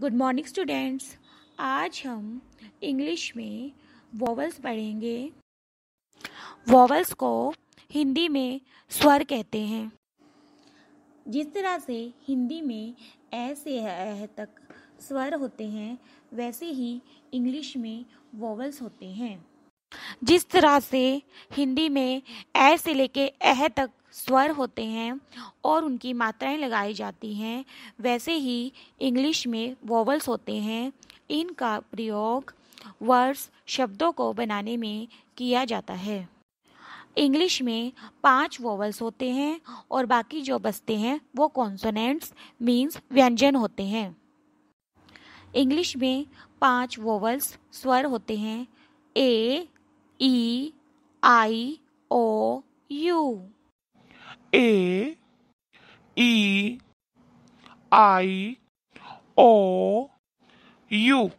good morning students आज हम English में वॉवल्स पढ़ेंगे वॉवल्स को हिंदी में स्वर कहते हैं जिस तरह से हिंदी में ए से तक स्वर होते हैं वैसे ही इंग्लिश में वॉवल्स होते हैं जिस तरह से हिंदी में ए से लेके ऐह तक स्वर होते हैं और उनकी मात्राएं लगाई जाती हैं वैसे ही इंग्लिश में वॉवल्स होते हैं इनका प्रयोग वर्ड्स शब्दों को बनाने में किया जाता है इंग्लिश में पांच वॉवल्स होते हैं और बाकी जो बचते हैं वो कॉन्सोनेंट्स मीन्स व्यंजन होते हैं इंग्लिश में पांच वोवल्स स्वर होते हैं A E I O U A E I O U